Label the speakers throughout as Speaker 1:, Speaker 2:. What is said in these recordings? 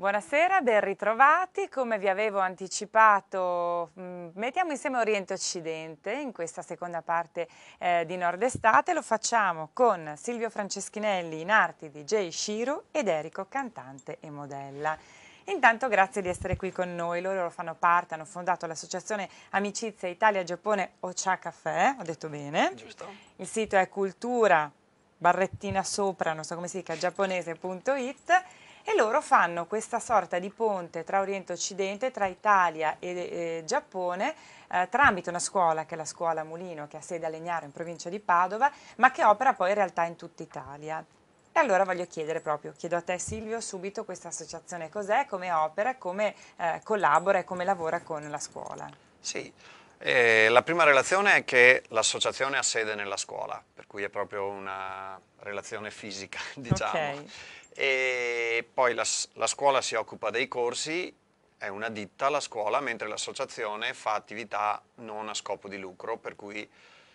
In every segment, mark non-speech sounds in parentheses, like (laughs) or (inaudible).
Speaker 1: Buonasera, ben ritrovati. Come vi avevo anticipato, mm, mettiamo insieme Oriente Occidente in questa seconda parte eh, di Nord Estate. Lo facciamo con Silvio Franceschinelli in arti di Jay Shiru ed Erico, cantante e modella. Intanto grazie di essere qui con noi, loro fanno parte, hanno fondato l'associazione Amicizia Italia-Giappone Ocha Café, ho detto bene. Giusto. Il sito è cultura barrettina sopra, non so come si dica, giapponese.it e loro fanno questa sorta di ponte tra Oriente e Occidente, tra Italia e, e Giappone, eh, tramite una scuola che è la scuola Mulino, che ha sede a Legnaro in provincia di Padova, ma che opera poi in realtà in tutta Italia. E allora voglio chiedere proprio, chiedo a te Silvio subito questa associazione cos'è, come opera, come eh, collabora e come lavora con la scuola. Sì,
Speaker 2: e eh, la prima relazione è che l'associazione ha sede nella scuola, per cui è proprio una relazione fisica, (laughs) diciamo. Okay. E poi la, la scuola si occupa dei corsi, è una ditta la scuola, mentre l'associazione fa attività non a scopo di lucro, per cui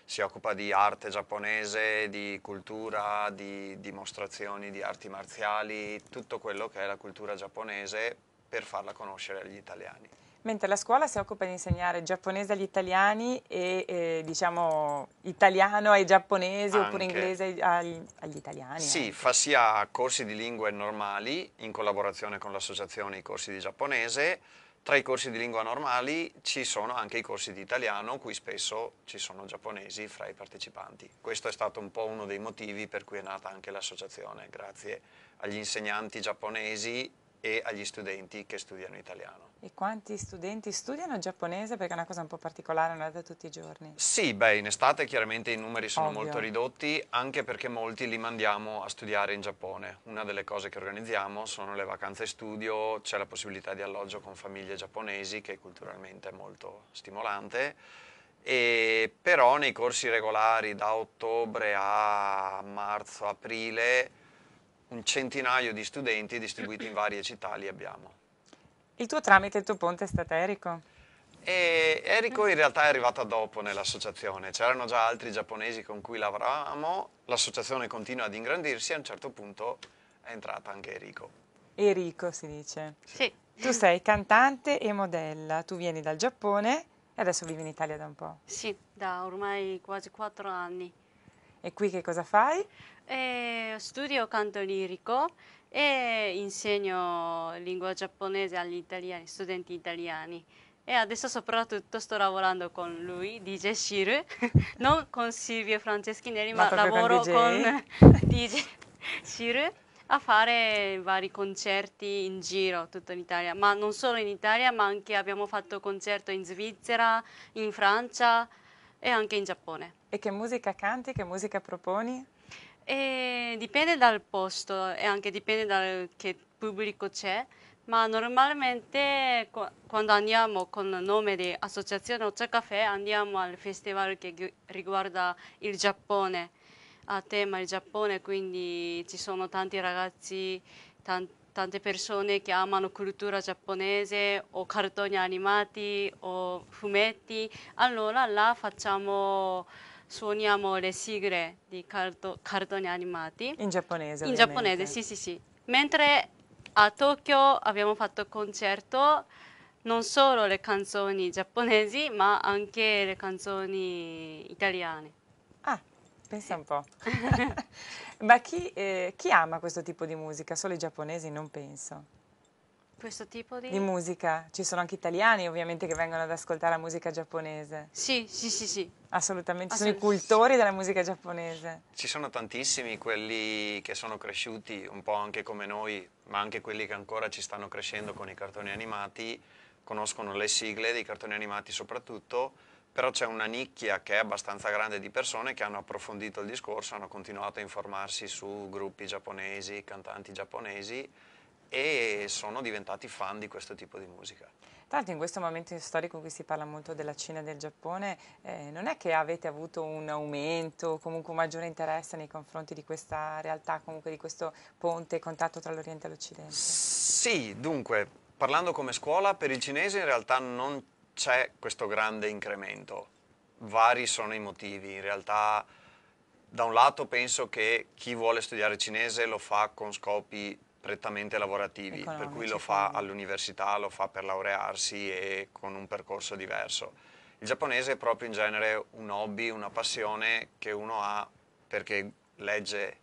Speaker 2: si occupa di arte giapponese, di cultura, di dimostrazioni di arti marziali, tutto quello che è la cultura giapponese per farla conoscere agli italiani.
Speaker 1: Mentre la scuola si occupa di insegnare giapponese agli italiani e eh, diciamo italiano ai giapponesi anche. oppure inglese agli, agli italiani. Sì,
Speaker 2: anche. fa sia corsi di lingue normali in collaborazione con l'associazione I Corsi di Giapponese. Tra i corsi di lingua normali ci sono anche i corsi di italiano, cui spesso ci sono giapponesi fra i partecipanti. Questo è stato un po' uno dei motivi per cui è nata anche l'associazione, grazie agli insegnanti giapponesi e agli studenti che studiano italiano.
Speaker 1: E quanti studenti studiano giapponese? Perché è una cosa un po' particolare, non è da tutti i giorni.
Speaker 2: Sì, beh, in estate chiaramente i numeri sono Ovvio. molto ridotti, anche perché molti li mandiamo a studiare in Giappone. Una delle cose che organizziamo sono le vacanze studio, c'è la possibilità di alloggio con famiglie giapponesi, che culturalmente è molto stimolante. E però nei corsi regolari da ottobre a marzo-aprile un centinaio di studenti distribuiti in varie città li abbiamo.
Speaker 1: Il tuo tramite, il tuo ponte è stato Eriko?
Speaker 2: E Eriko in realtà è arrivata dopo nell'associazione, c'erano già altri giapponesi con cui lavoravamo, l'associazione continua ad ingrandirsi e a un certo punto è entrata anche Eriko.
Speaker 1: Eriko si dice. Sì. Tu sei cantante e modella, tu vieni dal Giappone e adesso vivi in Italia da un po'. Sì,
Speaker 3: da ormai quasi quattro anni.
Speaker 1: E qui che cosa fai?
Speaker 3: Eh, studio canto lirico e insegno lingua giapponese agli italiani, studenti italiani. E adesso soprattutto sto lavorando con lui, DJ Shiru, (laughs) non con Silvio Franceschinelli, ma, ma lavoro con (laughs) DJ, Shiru a fare vari concerti in giro, tutto in Italia, ma non solo in Italia, ma anche abbiamo fatto concerto in Svizzera, in Francia e anche in Giappone.
Speaker 1: E che musica canti, che musica proponi? E dipende
Speaker 3: dal posto e anche dipende dal che pubblico c'è, ma normalmente quando andiamo con il nome di Associazione Ocha Caffè andiamo al festival che riguarda il Giappone, a tema il Giappone, quindi ci sono tanti ragazzi, tante persone che amano cultura giapponese o cartoni animati o fumetti, allora là facciamo suoniamo le sigle di carto, cartoni animati.
Speaker 1: In giapponese. In giapponese, sì, sì,
Speaker 3: sì. Mentre a Tokyo abbiamo fatto concerto non solo le canzoni giapponesi, ma anche le canzoni
Speaker 1: italiane. Ah, pensa un po'. (laughs) (laughs) ma chi, eh, chi ama questo tipo di musica? Solo i giapponesi, non penso
Speaker 3: questo tipo di... di
Speaker 1: musica. Ci sono anche italiani ovviamente che vengono ad ascoltare la musica giapponese. Sì, sì, sì, sì. Assolutamente, ci sono i cultori della musica giapponese.
Speaker 2: Ci sono tantissimi quelli che sono cresciuti un po' anche come noi, ma anche quelli che ancora ci stanno crescendo con i cartoni animati, conoscono le sigle dei cartoni animati soprattutto però c'è una nicchia che è abbastanza grande di persone che hanno approfondito il discorso, hanno continuato a informarsi su gruppi giapponesi, cantanti giapponesi e sono diventati fan di questo tipo di musica.
Speaker 1: Tra l'altro in questo momento storico in cui si parla molto della Cina e del Giappone, eh, non è che avete avuto un aumento o comunque un maggiore interesse nei confronti di questa realtà, comunque di questo ponte, e contatto tra l'Oriente e l'Occidente?
Speaker 2: Sì, dunque, parlando come scuola, per il cinese in realtà non c'è questo grande incremento. Vari sono i motivi, in realtà da un lato penso che chi vuole studiare cinese lo fa con scopi prettamente lavorativi, Economici, per cui lo fa all'università, lo fa per laurearsi e con un percorso diverso. Il giapponese è proprio in genere un hobby, una passione che uno ha perché legge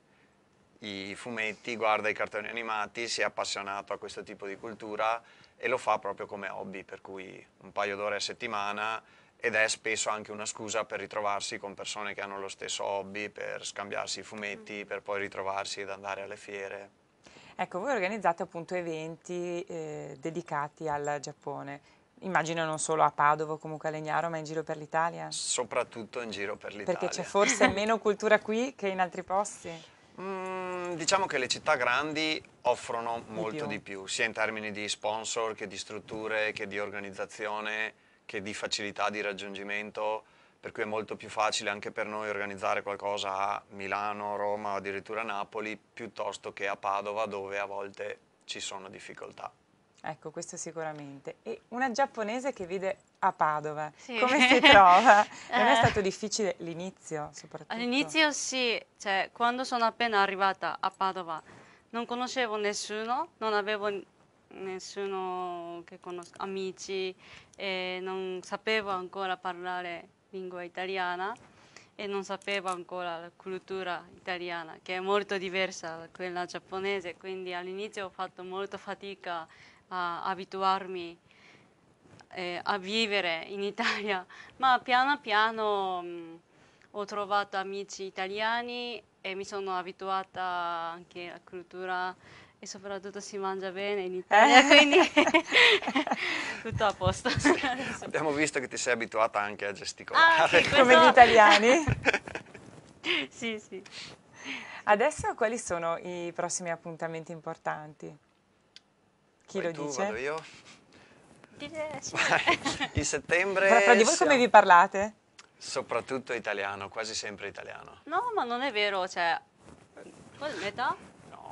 Speaker 2: i fumetti, guarda i cartoni animati, si è appassionato a questo tipo di cultura e lo fa proprio come hobby, per cui un paio d'ore a settimana ed è spesso anche una scusa per ritrovarsi con persone che hanno lo stesso hobby, per scambiarsi i fumetti, mm. per poi ritrovarsi ed andare alle fiere.
Speaker 1: Ecco, voi organizzate appunto eventi eh, dedicati al Giappone. Immagino non solo a Padova, comunque a Legnaro, ma in giro per l'Italia?
Speaker 2: Soprattutto in giro per l'Italia. Perché c'è forse (laughs)
Speaker 1: meno cultura qui che in altri posti? Mm, diciamo che
Speaker 2: le città grandi offrono molto di più. di più, sia in termini di sponsor che di strutture, che di organizzazione, che di facilità di raggiungimento per cui è molto più facile anche per noi organizzare qualcosa a Milano, Roma o addirittura Napoli piuttosto che a Padova dove a volte ci sono difficoltà.
Speaker 1: Ecco, questo sicuramente. E una giapponese che vive a Padova, sì. come si trova? (laughs) Non è eh. stato difficile l'inizio soprattutto? All'inizio
Speaker 3: sì, cioè quando sono appena arrivata a Padova non conoscevo nessuno, non avevo nessuno che conosco, amici, e non sapevo ancora parlare lingua italiana e non sapevo ancora la cultura italiana, che è molto diversa da quella giapponese, quindi all'inizio ho fatto molta fatica a abituarmi eh, a vivere in (laughs) Italia, ma piano piano mh, mm, ho trovato amici italiani e mi sono abituata anche alla cultura e soprattutto si mangia bene in Italia, eh? quindi (laughs)
Speaker 1: tutto a posto. (laughs)
Speaker 2: Abbiamo visto che ti sei abituata anche a gesticolare. Ah, (laughs) sì, questo... Come gli italiani?
Speaker 1: sì, sì. Adesso quali sono i prossimi appuntamenti importanti? Chi Vai lo tu, dice? Vado io.
Speaker 2: in settembre... Però, però di voi siamo... come vi
Speaker 1: parlate?
Speaker 2: Soprattutto italiano, quasi sempre italiano.
Speaker 3: No, ma non è vero, cioè... Metà?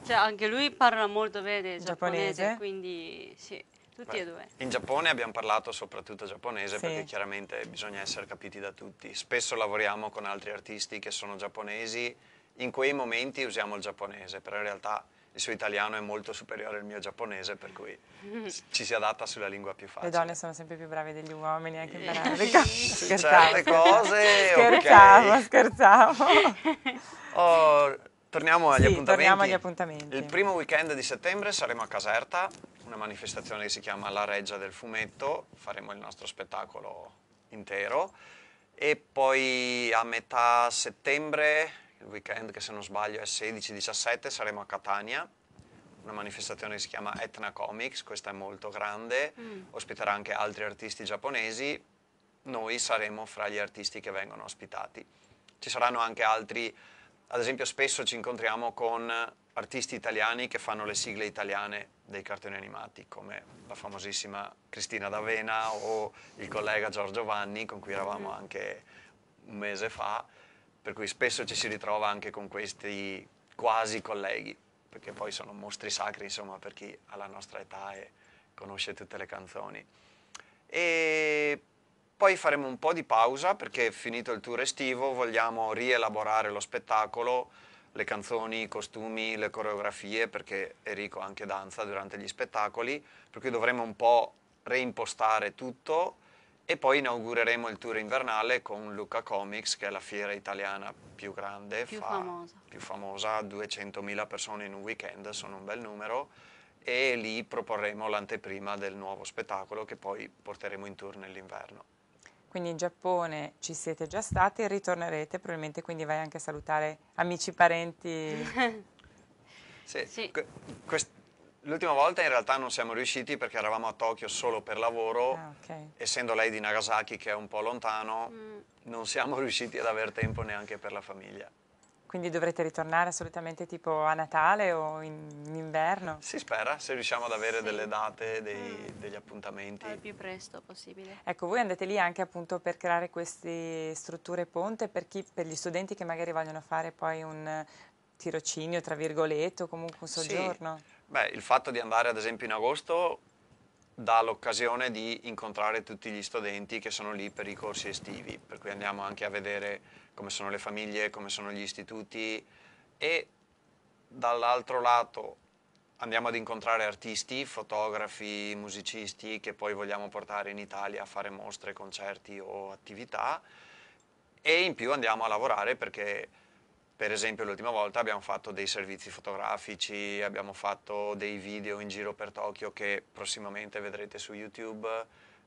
Speaker 3: Cioè, anche lui parla molto bene giapponese, giapponese. quindi sì. Tutti Beh, e due.
Speaker 2: In Giappone abbiamo parlato soprattutto giapponese sì. perché chiaramente bisogna essere capiti da tutti. Spesso lavoriamo con altri artisti che sono giapponesi, in quei momenti usiamo il giapponese, però in realtà il suo italiano è molto superiore al mio giapponese, per cui (laughs) ci si adatta sulla lingua più facile.
Speaker 1: Le donne sono sempre più brave degli uomini anche in eh. arabico. (laughs) Cioè, scherzavo. Certe cose, scherzavo, okay. scherzavo.
Speaker 2: Ho Torniamo agli, sì, appuntamenti. torniamo agli appuntamenti. Il primo weekend di settembre saremo a Caserta, una manifestazione che si chiama La Reggia del Fumetto, faremo il nostro spettacolo intero e poi a metà settembre, il weekend che se non sbaglio è 16-17, saremo a Catania, una manifestazione che si chiama Etna Comics, questa è molto grande, mm. ospiterà anche altri artisti giapponesi, noi saremo fra gli artisti che vengono ospitati. Ci saranno anche altri ad esempio spesso ci incontriamo con artisti italiani che fanno le sigle italiane dei cartoni animati, come la famosissima Cristina D'Avena o il collega Giorgio Vanni, con cui eravamo mm-hmm. anche un mese fa, per cui spesso ci si ritrova anche con questi quasi colleghi, perché poi sono mostri sacri, insomma, per chi ha la nostra età e conosce tutte le canzoni. E poi faremo un po' di pausa perché finito il tour estivo vogliamo rielaborare lo spettacolo, le canzoni, i costumi, le coreografie, perché Enrico anche danza durante gli spettacoli, per cui dovremo un po' reimpostare tutto e poi inaugureremo il tour invernale con Luca Comics, che è la fiera italiana più grande, più, fa, famosa. più famosa, 200.000 persone in un weekend, sono un bel numero, e lì proporremo l'anteprima del nuovo spettacolo che poi porteremo in tour nell'inverno
Speaker 1: quindi in Giappone ci siete già stati e ritornerete probabilmente, quindi vai anche a salutare amici, parenti. (laughs)
Speaker 2: sì, sì. l'ultima volta in realtà non siamo riusciti perché eravamo a Tokyo solo per lavoro, ah, okay. essendo lei di Nagasaki che è un po' lontano, mm. non siamo riusciti ad avere tempo neanche per la famiglia.
Speaker 1: Quindi dovrete ritornare assolutamente tipo a Natale o in, in inverno?
Speaker 2: Si spera, se riusciamo ad avere sì. delle date, dei, mm. degli appuntamenti. Al più presto possibile.
Speaker 1: Ecco, voi andate lì anche appunto per creare queste strutture ponte per, chi, per gli studenti che magari vogliono fare poi un tirocinio, tra virgolette, o comunque un soggiorno. Sì.
Speaker 2: Beh, il fatto di andare ad esempio in agosto dà l'occasione di incontrare tutti gli studenti che sono lì per i corsi estivi, per cui andiamo anche a vedere come sono le famiglie, come sono gli istituti e dall'altro lato andiamo ad incontrare artisti, fotografi, musicisti che poi vogliamo portare in Italia a fare mostre, concerti o attività e in più andiamo a lavorare perché per esempio l'ultima volta abbiamo fatto dei servizi fotografici, abbiamo fatto dei video in giro per Tokyo che prossimamente vedrete su YouTube,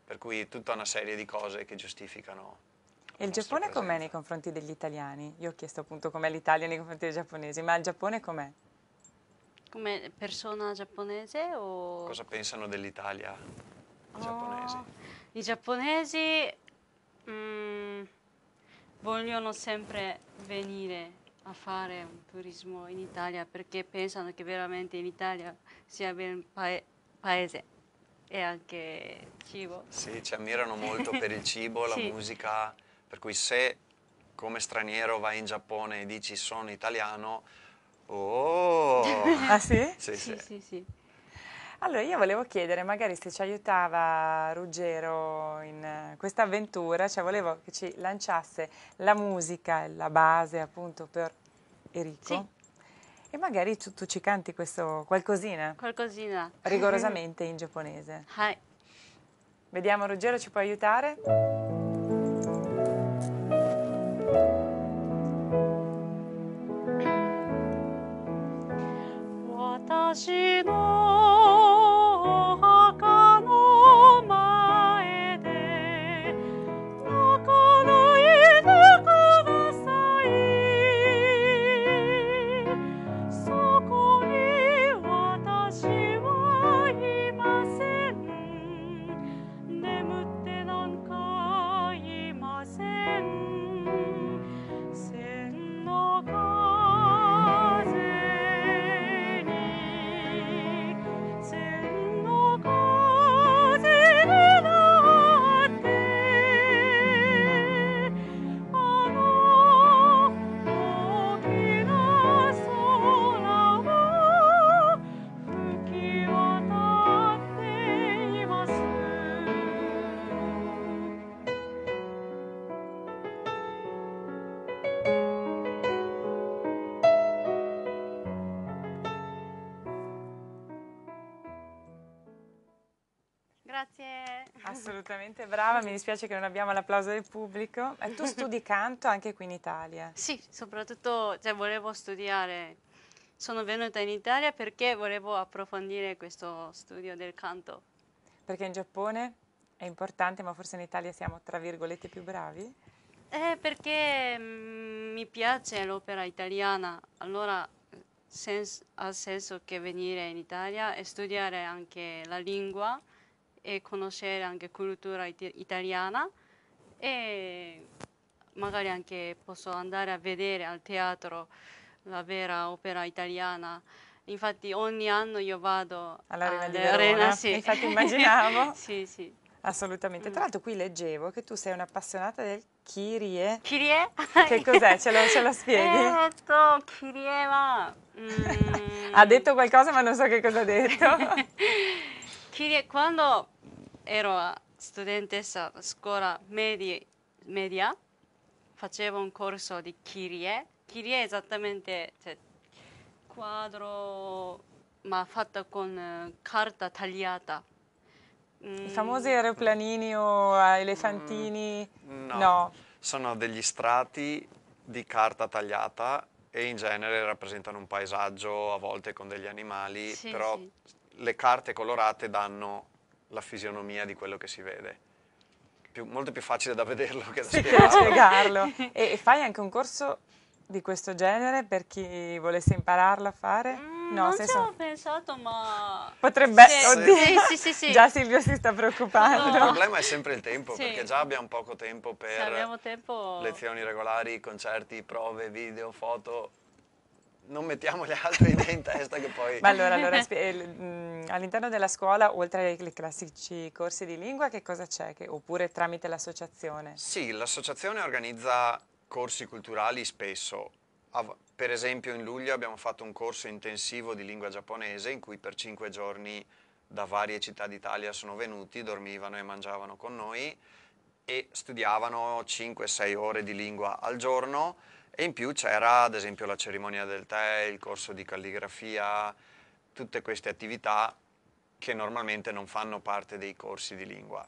Speaker 2: per cui tutta una serie di cose che giustificano
Speaker 1: e il Giappone com'è nei confronti degli italiani? Io ho chiesto appunto com'è l'Italia nei confronti dei giapponesi, ma il Giappone com'è?
Speaker 3: Come persona giapponese o... Cosa
Speaker 2: pensano dell'Italia i
Speaker 3: oh, giapponesi? I giapponesi mm, vogliono sempre venire a fare un turismo in Italia perché pensano che veramente in Italia sia ben pae paese e anche cibo. Sì, ci
Speaker 2: ammirano molto per il cibo, la (laughs) sì. musica, per cui se come straniero vai in Giappone e dici sono italiano, oh! (laughs) ah sì? Sì, sì, sì.
Speaker 1: sì. Allora io volevo chiedere magari se ci aiutava Ruggero in eh, questa avventura, cioè volevo che ci lanciasse la musica, la base appunto per Enrico. Sì. E magari tu, tu, ci canti questo qualcosina.
Speaker 3: Qualcosina. Rigorosamente
Speaker 1: in giapponese. Hai. Vediamo Ruggero ci può aiutare?
Speaker 3: 私の veramente brava, mi
Speaker 1: dispiace che non abbiamo l'applauso del pubblico. E tu studi canto anche qui in Italia?
Speaker 3: Sì, soprattutto cioè, volevo studiare, sono venuta in Italia perché volevo approfondire questo studio del canto.
Speaker 1: Perché in Giappone è importante, ma forse in Italia siamo tra virgolette più bravi?
Speaker 3: Eh, perché mm, mi piace l'opera italiana, allora sens ha senso che venire in Italia e studiare anche la lingua e conoscere anche cultura it- italiana e magari anche posso andare a vedere al teatro la vera opera italiana. Infatti ogni anno io vado
Speaker 1: all'Arena, di Verona, sì. infatti (laughs) immaginavo. (laughs) sì, sì. Assolutamente. Mm. Tra l'altro qui leggevo che tu sei un'appassionata del kirie. Kirie? (laughs) Che cos'è? Ce lo, ce lo spieghi? Eh,
Speaker 3: detto kirie ma... Mm.
Speaker 1: ha detto qualcosa ma non so che cosa ha detto.
Speaker 3: kirie, quando ero studentessa a scuola medi- media, facevo un corso di Kirie. Kirie è esattamente cioè, quadro ma fatto con eh, carta tagliata. Mm. I famosi
Speaker 1: aeroplanini o elefantini?
Speaker 2: Mm, no. no. Sono degli strati di carta tagliata e in genere rappresentano un paesaggio, a volte con degli animali, sì, però sì. le carte colorate danno la fisionomia di quello che si vede. Più, molto più facile da vederlo che da spiegarlo. (laughs) spiegarlo.
Speaker 1: (laughs) e, e, fai anche un corso di questo genere per chi volesse impararlo a fare? Mm, no, non ci ho
Speaker 3: pensato, ma... Potrebbe... Sì,
Speaker 1: Oddio, sì, sì, sì, già Silvio si sta preoccupando. No. Il problema è
Speaker 2: sempre il tempo, perché già abbiamo poco tempo per tempo... lezioni regolari, concerti, prove, video, foto non mettiamo le altre idee in testa che poi... Ma allora, allora
Speaker 1: eh, all'interno della scuola, oltre ai classici corsi di lingua, che cosa c'è? oppure tramite l'associazione?
Speaker 2: Sì, l'associazione organizza corsi culturali spesso. Per esempio in luglio abbiamo fatto un corso intensivo di lingua giapponese in cui per cinque giorni da varie città d'Italia sono venuti, dormivano e mangiavano con noi e studiavano 5-6 ore di lingua al giorno e in più c'era ad esempio la cerimonia del tè, il corso di calligrafia, tutte queste attività che normalmente non fanno parte dei corsi di lingua.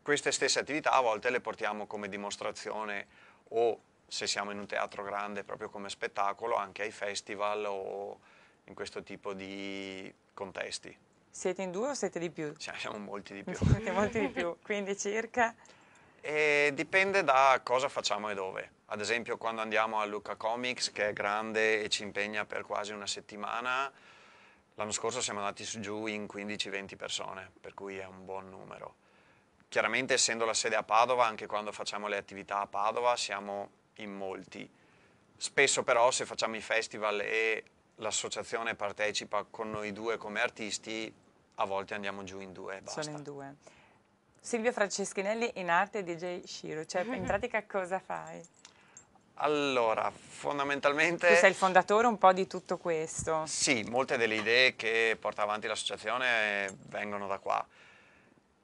Speaker 2: Queste stesse attività a volte le portiamo come dimostrazione o se siamo in un teatro grande proprio come spettacolo anche ai festival o in questo tipo di contesti. Siete in due o siete di più? siamo molti di più. Siete molti di più, (laughs) quindi circa? E dipende da cosa facciamo e dove ad esempio quando andiamo a Luca Comics che è grande e ci impegna per quasi una settimana, l'anno scorso siamo andati giù in 15-20 persone, per cui è un buon numero. Chiaramente essendo la sede a Padova, anche quando facciamo le attività a Padova siamo in molti. Spesso però se facciamo i festival e l'associazione partecipa con noi due come artisti, a volte andiamo giù in due e basta. Solo in
Speaker 1: due. Silvio Franceschinelli in arte DJ Shiro, cioè in pratica cosa fai?
Speaker 2: Allora, fondamentalmente... Tu sei il
Speaker 1: fondatore un po' di tutto questo.
Speaker 2: Sì, molte delle idee che porta avanti l'associazione vengono da qua.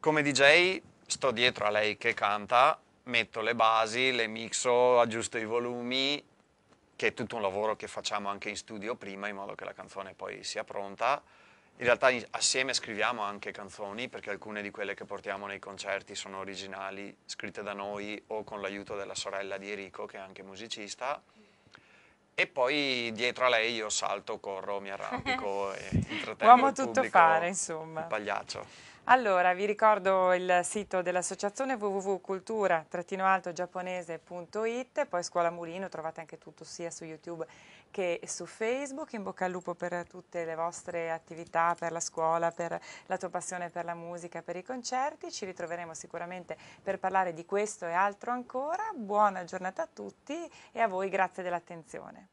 Speaker 2: Come DJ sto dietro a lei che canta, metto le basi, le mixo, aggiusto i volumi, che è tutto un lavoro che facciamo anche in studio prima in modo che la canzone poi sia pronta in realtà assieme scriviamo anche canzoni perché alcune di quelle che portiamo nei concerti sono originali, scritte da noi o con l'aiuto della sorella di Enrico che è anche musicista e poi dietro a lei io salto, corro, mi arrampico (laughs) e intrattengo Uomo tutto fare, insomma. Il pagliaccio.
Speaker 1: Allora, vi ricordo il sito dell'associazione www.cultura-altogiapponese.it, poi Scuola Mulino, trovate anche tutto sia su YouTube che su Facebook, in bocca al lupo per tutte le vostre attività, per la scuola, per la tua passione per la musica, per i concerti, ci ritroveremo sicuramente per parlare di questo e altro ancora, buona giornata a tutti e a voi grazie dell'attenzione.